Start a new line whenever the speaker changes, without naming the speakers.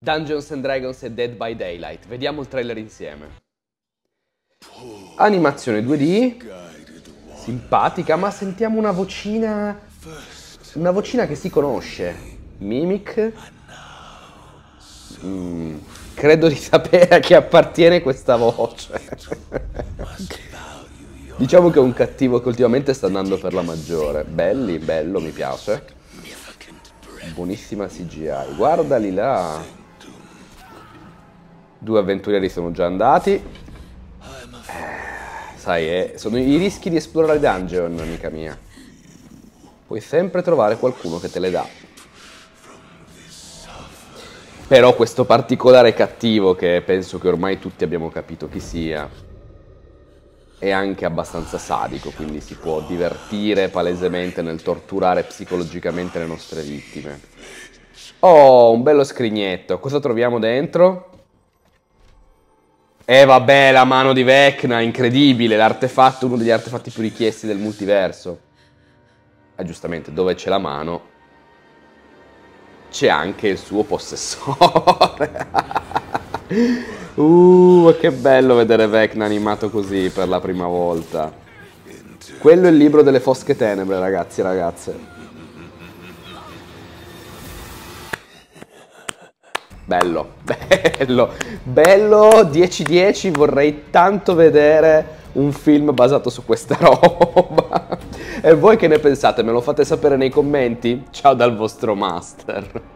Dungeons and Dragons e Dead by Daylight. Vediamo il trailer insieme. Animazione 2D, simpatica, ma sentiamo una vocina. Una vocina che si conosce. Mimic. Mm, credo di sapere a chi appartiene questa voce. diciamo che è un cattivo che ultimamente sta andando per la maggiore. Belli, bello, mi piace. Buonissima CGI. Guardali là. Due avventurieri sono già andati. Eh, sai, eh, sono i rischi di esplorare dungeon, amica mia. Puoi sempre trovare qualcuno che te le dà. Però questo particolare cattivo, che penso che ormai tutti abbiamo capito chi sia, è anche abbastanza sadico, quindi si può divertire palesemente nel torturare psicologicamente le nostre vittime. Oh, un bello scrignetto. Cosa troviamo dentro? Eh vabbè, la mano di Vecna, incredibile, l'artefatto, uno degli artefatti più richiesti del multiverso. Ah, giustamente, dove c'è la mano, c'è anche il suo possessore. uh, che bello vedere Vecna animato così per la prima volta. Quello è il libro delle fosche tenebre, ragazzi ragazze. Bello, bello, bello 10-10, vorrei tanto vedere un film basato su questa roba. E voi che ne pensate? Me lo fate sapere nei commenti? Ciao dal vostro master.